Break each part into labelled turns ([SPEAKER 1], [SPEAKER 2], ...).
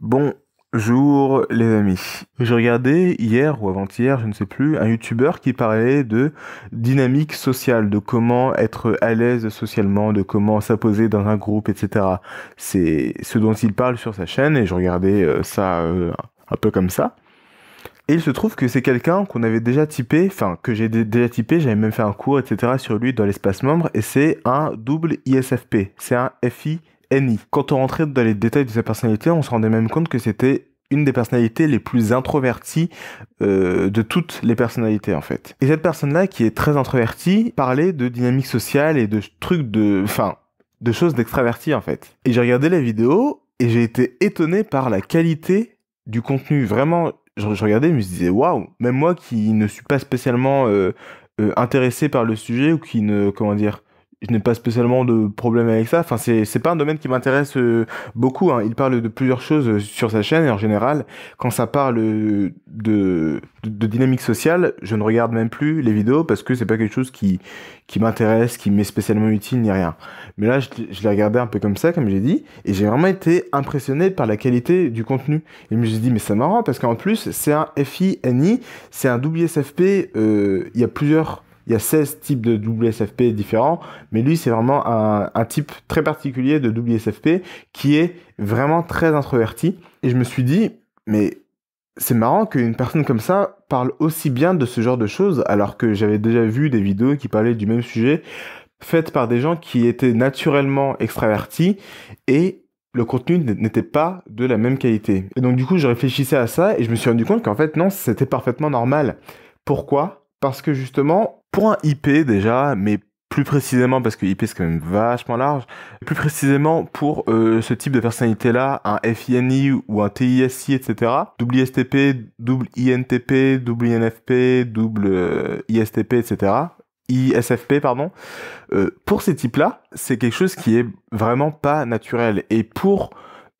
[SPEAKER 1] Bonjour les amis. je regardais hier ou avant-hier, je ne sais plus, un youtubeur qui parlait de dynamique sociale, de comment être à l'aise socialement, de comment s'imposer dans un groupe, etc. C'est ce dont il parle sur sa chaîne et je regardais euh, ça euh, un peu comme ça. Et il se trouve que c'est quelqu'un qu'on avait déjà typé, enfin que j'ai déjà typé, j'avais même fait un cours, etc. sur lui dans l'espace membre, et c'est un double ISFP, c'est un FI quand on rentrait dans les détails de sa personnalité, on se rendait même compte que c'était une des personnalités les plus introverties euh, de toutes les personnalités en fait. Et cette personne-là qui est très introvertie parlait de dynamique sociale et de trucs de... enfin, de choses d'extraverti en fait. Et j'ai regardé la vidéo et j'ai été étonné par la qualité du contenu. Vraiment, je, regardais et je me disais, waouh, même moi qui ne suis pas spécialement euh, euh, intéressé par le sujet ou qui ne... comment dire je n'ai pas spécialement de problème avec ça. Enfin, c'est c'est pas un domaine qui m'intéresse euh, beaucoup. Hein. Il parle de plusieurs choses euh, sur sa chaîne et en général, quand ça parle de, de, dynamique sociale, je ne regarde même plus les vidéos parce que c'est pas quelque chose qui qui m'intéresse, qui m'est spécialement utile ni rien. Mais là, je, l'ai regardé un peu comme ça, comme j'ai dit, et j'ai vraiment été impressionné par la qualité du contenu. Et je me suis dit mais c'est marrant parce qu'en plus c'est un F-I-N-I, c'est un WSFP. Euh, il y a plusieurs il y a 16 types de WSFP différents, mais lui, c'est vraiment un, type très particulier de WSFP qui est vraiment très introverti. Et je me suis dit, mais c'est marrant qu'une personne comme ça parle aussi bien de ce genre de choses, alors que j'avais déjà vu des vidéos qui parlaient du même sujet, faites par des gens qui étaient naturellement extravertis et le contenu n'était pas de la même qualité. Et donc du coup, je réfléchissais à ça et je me suis rendu compte qu'en fait non, c'était parfaitement normal. Pourquoi Parce que justement, pour un IP déjà, mais plus précisément, parce que IP c'est quand même vachement large, plus précisément pour euh, ce type de personnalité-là, un FINI ou un TISI, etc., double ISTP, double INTP, double INFP, double euh, ISTP, etc., ISFP, pardon, euh, pour ces types-là, c'est quelque chose qui est vraiment pas naturel. Et pour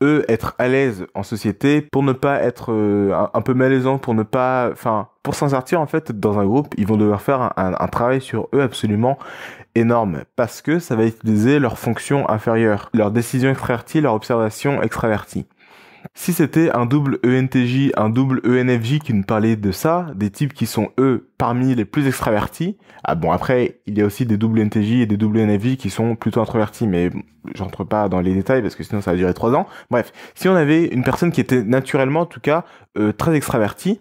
[SPEAKER 1] eux être à l'aise en société pour ne pas être euh, un, peu malaisant pour ne pas enfin pour s'en sortir en fait dans un groupe ils vont devoir faire un, travail sur eux absolument énorme parce que ça va utiliser leurs fonctions inférieures leur décision extraverties, leur observation extravertie si c'était un double ENTJ, un double ENFJ qui nous parlait de ça, des types qui sont eux parmi les plus extravertis, ah bon après il y a aussi des doubles ENTJ et des doubles ENFJ qui sont plutôt introvertis, mais j'entre pas dans les détails parce que sinon ça va durer trois ans. Bref, si on avait une personne qui était naturellement en tout cas euh, très extravertie,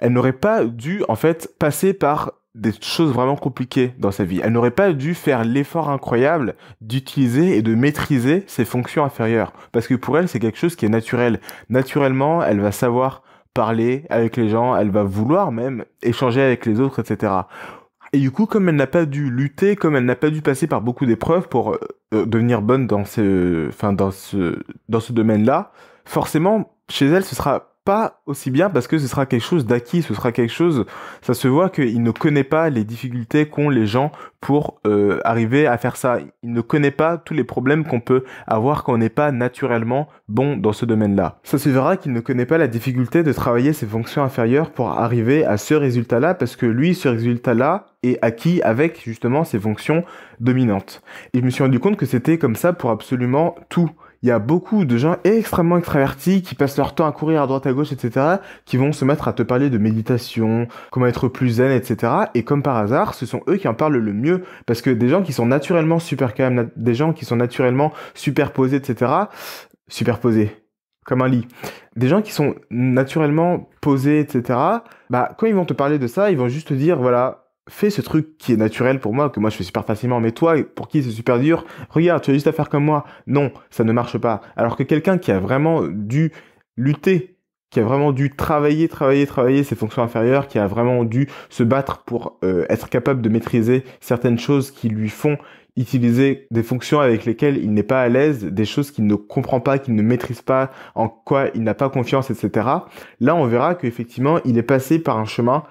[SPEAKER 1] elle n'aurait pas dû en fait passer par des choses vraiment compliquées dans sa vie. Elle n'aurait pas dû faire l'effort incroyable d'utiliser et de maîtriser ses fonctions inférieures. Parce que pour elle, c'est quelque chose qui est naturel. Naturellement, elle va savoir parler avec les gens, elle va vouloir même échanger avec les autres, etc. Et du coup, comme elle n'a pas dû lutter, comme elle n'a pas dû passer par beaucoup d'épreuves pour euh, euh, devenir bonne dans ce, enfin, dans ce, dans ce domaine-là, forcément, chez elle, ce sera pas aussi bien parce que ce sera quelque chose d'acquis, ce sera quelque chose, ça se voit qu'il ne connaît pas les difficultés qu'ont les gens pour euh, arriver à faire ça. Il ne connaît pas tous les problèmes qu'on peut avoir quand on n'est pas naturellement bon dans ce domaine-là. Ça se verra qu'il ne connaît pas la difficulté de travailler ses fonctions inférieures pour arriver à ce résultat-là parce que lui, ce résultat-là, est acquis avec justement ses fonctions dominantes. Et je me suis rendu compte que c'était comme ça pour absolument tout il y a beaucoup de gens extrêmement extravertis qui passent leur temps à courir à droite à gauche, etc., qui vont se mettre à te parler de méditation, comment être plus zen, etc. Et comme par hasard, ce sont eux qui en parlent le mieux, parce que des gens qui sont naturellement super calmes, des gens qui sont naturellement superposés, etc., superposés, comme un lit, des gens qui sont naturellement posés, etc., bah, quand ils vont te parler de ça, ils vont juste te dire, voilà, fais ce truc qui est naturel pour moi, que moi je fais super facilement, mais toi, pour qui c'est super dur, regarde, tu as juste à faire comme moi. Non, ça ne marche pas. Alors que quelqu'un qui a vraiment dû lutter, qui a vraiment dû travailler, travailler, travailler ses fonctions inférieures, qui a vraiment dû se battre pour euh, être capable de maîtriser certaines choses qui lui font utiliser des fonctions avec lesquelles il n'est pas à l'aise, des choses qu'il ne comprend pas, qu'il ne maîtrise pas, en quoi il n'a pas confiance, etc. Là, on verra qu'effectivement, il est passé par un chemin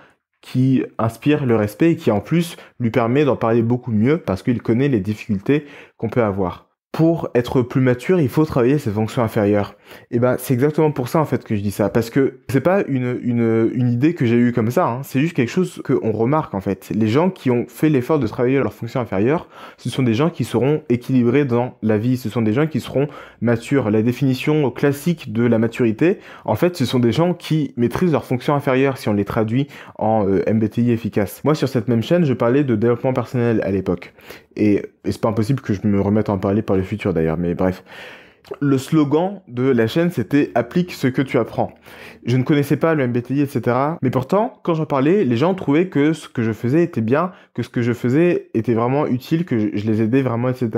[SPEAKER 1] qui inspire le respect et qui en plus lui permet d'en parler beaucoup mieux parce qu'il connaît les difficultés qu'on peut avoir pour être plus mature, il faut travailler ses fonctions inférieures. Et ben c'est exactement pour ça en fait que je dis ça, parce que c'est pas une, idée que j'ai eue comme ça, hein. c'est juste quelque chose qu'on remarque en fait. Les gens qui ont fait l'effort de travailler leurs fonctions inférieures, ce sont des gens qui seront équilibrés dans la vie, ce sont des gens qui seront matures. La définition classique de la maturité, en fait, ce sont des gens qui maîtrisent leurs fonctions inférieures si on les traduit en euh, MBTI efficace. Moi sur cette même chaîne, je parlais de développement personnel à l'époque. Et, c'est pas impossible que je me remette à en parler par le futur d'ailleurs, mais bref. Le slogan de la chaîne, c'était applique ce que tu apprends. Je ne connaissais pas le MBTI, etc. Mais pourtant, quand j'en parlais, les gens trouvaient que ce que je faisais était bien, que ce que je faisais était vraiment utile, que je les aidais vraiment, etc.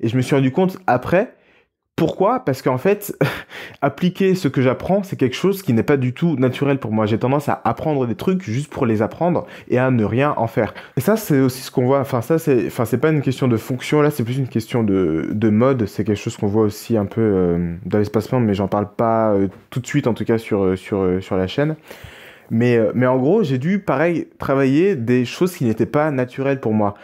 [SPEAKER 1] Et je me suis rendu compte après pourquoi Parce qu'en fait, appliquer ce que j'apprends, c'est quelque chose qui n'est pas du tout naturel pour moi. J'ai tendance à apprendre des trucs juste pour les apprendre et à ne rien en faire. Et ça, c'est aussi ce qu'on voit. Enfin, ça, c'est, enfin, c'est pas une question de fonction. Là, c'est plus une question de, mode. C'est quelque chose qu'on voit aussi un peu euh, dans lespace mais j'en parle pas euh, tout de suite, en tout cas sur, euh, sur, la chaîne. Mais, mais en gros, j'ai dû, pareil, travailler des choses qui n'étaient pas naturelles pour moi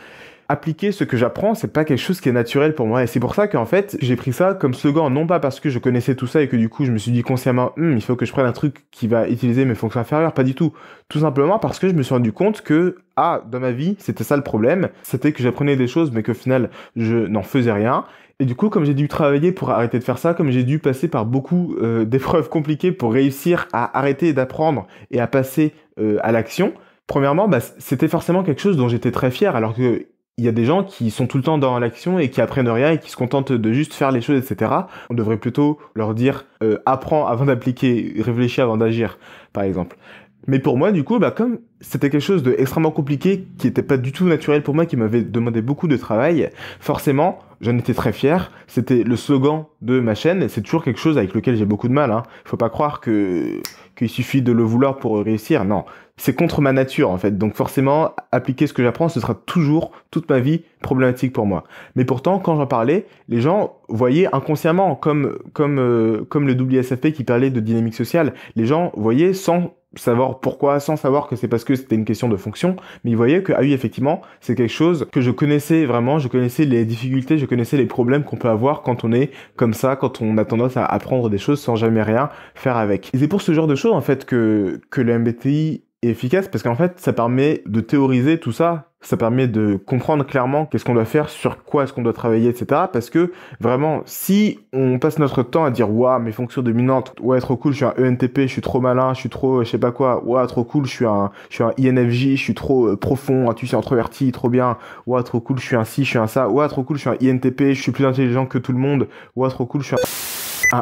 [SPEAKER 1] appliquer ce que j'apprends, c'est pas quelque chose qui est naturel pour moi. Et c'est pour ça qu'en fait, j'ai pris ça comme second, non pas parce que je connaissais tout ça et que du coup, je me suis dit consciemment, hum, il faut que je prenne un truc qui va utiliser mes fonctions inférieures, pas du tout. Tout simplement parce que je me suis rendu compte que, ah, dans ma vie, c'était ça le problème, c'était que j'apprenais des choses, mais qu'au final, je n'en faisais rien. Et du coup, comme j'ai dû travailler pour arrêter de faire ça, comme j'ai dû passer par beaucoup euh, d'épreuves compliquées pour réussir à arrêter d'apprendre et à passer euh, à l'action, premièrement, bah, c'était forcément quelque chose dont j'étais très fier, alors que il y a des gens qui sont tout le temps dans l'action et qui apprennent rien et qui se contentent de juste faire les choses, etc. On devrait plutôt leur dire euh, apprends avant d'appliquer, réfléchis avant d'agir, par exemple. Mais pour moi, du coup, bah, comme c'était quelque chose de extrêmement compliqué, qui n'était pas du tout naturel pour moi, qui m'avait demandé beaucoup de travail, forcément, j'en étais très fier. C'était le slogan de ma chaîne. C'est toujours quelque chose avec lequel j'ai beaucoup de mal. Hein. Faut pas croire que qu'il suffit de le vouloir pour réussir. Non, c'est contre ma nature en fait. Donc forcément, appliquer ce que j'apprends, ce sera toujours toute ma vie problématique pour moi. Mais pourtant, quand j'en parlais, les gens voyaient inconsciemment, comme comme euh, comme le WSFP qui parlait de dynamique sociale, les gens voyaient sans savoir pourquoi, sans savoir que c'est parce que c'était une question de fonction, mais ils voyaient que ah oui effectivement c'est quelque chose que je connaissais vraiment, je connaissais les difficultés, je connaissais les problèmes qu'on peut avoir quand on est comme ça, quand on a tendance à apprendre des choses sans jamais rien faire avec. Et c'est pour ce genre de choses en fait que que le MBTI efficace parce qu'en fait, ça permet de théoriser tout ça. Ça permet de comprendre clairement qu'est-ce qu'on doit faire, sur quoi est-ce qu'on doit travailler, etc. Parce que vraiment, si on passe notre temps à dire waouh, mes fonctions dominantes, ouais trop cool, je suis un ENTP, je suis trop malin, je suis trop, je sais pas quoi, ouah, trop cool, je suis un, je suis un INFJ, je suis trop profond, tu sais introverti, trop bien, ouah, trop cool, je suis un ci, je suis un ça, ouah, trop cool, je suis un INTP, je suis plus intelligent que tout le monde, ouah, trop cool, je suis un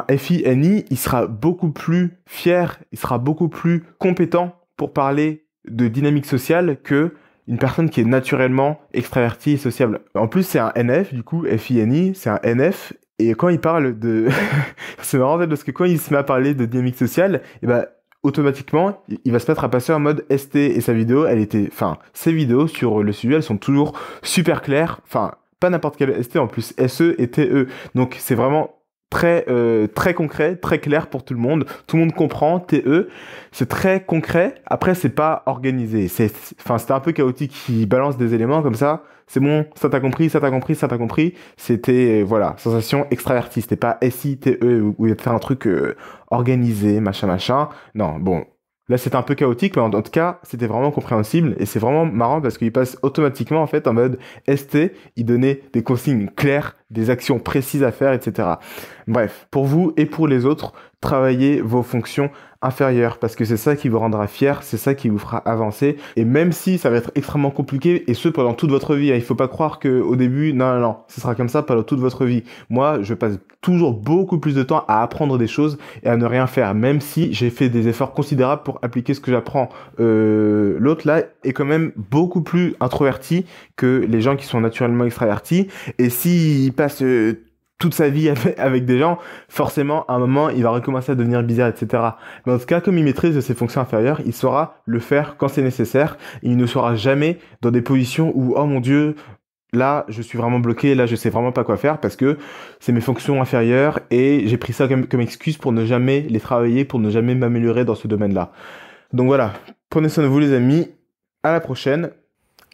[SPEAKER 1] un FINI, il sera beaucoup plus fier, il sera beaucoup plus compétent pour parler de dynamique sociale que une personne qui est naturellement extravertie et sociable. En plus, c'est un NF, du coup, F-I-N-I, c'est un NF. Et quand il parle de... c'est marrant, parce que quand il se met à parler de dynamique sociale, et eh ben, automatiquement, il va se mettre à passer en mode ST. Et sa vidéo, elle était... Enfin, ses vidéos sur le sujet, elles sont toujours super claires. Enfin, pas n'importe quel ST, en plus SE et TE. Donc, c'est vraiment très euh, très concret, très clair pour tout le monde. Tout le monde comprend. TE, c'est très concret. Après, c'est pas organisé. C'est enfin c'était un peu chaotique. qui balance des éléments comme ça. C'est bon, ça t'as compris, ça t'as compris, ça t'as compris. C'était euh, voilà sensation extravertie. C'était pas S-I-T-E, où il y faire un truc euh, organisé, machin machin. Non, bon. Là, c'était un peu chaotique, mais en, en tout cas, c'était vraiment compréhensible et c'est vraiment marrant parce qu'il passe automatiquement en fait en mode ST. Il donnait des consignes claires des actions précises à faire, etc. Bref, pour vous et pour les autres, travaillez vos fonctions inférieures parce que c'est ça qui vous rendra fier, c'est ça qui vous fera avancer. Et même si ça va être extrêmement compliqué, et ce pendant toute votre vie, Il hein, il faut pas croire que au début, non, non, non, ce sera comme ça pendant toute votre vie. Moi, je passe toujours beaucoup plus de temps à apprendre des choses et à ne rien faire, même si j'ai fait des efforts considérables pour appliquer ce que j'apprends. Euh, l'autre là est quand même beaucoup plus introverti que les gens qui sont naturellement extravertis. Et si euh, toute sa vie avec des gens, forcément, à un moment, il va recommencer à devenir bizarre, etc. Mais en tout cas, comme il maîtrise ses fonctions inférieures, il saura le faire quand c'est nécessaire. il ne sera jamais dans des positions où, oh mon dieu, là, je suis vraiment bloqué, là, je sais vraiment pas quoi faire parce que c'est mes fonctions inférieures et j'ai pris ça comme excuse pour ne jamais les travailler, pour ne jamais m'améliorer dans ce domaine-là. Donc voilà. Prenez soin de vous, les amis. À la prochaine.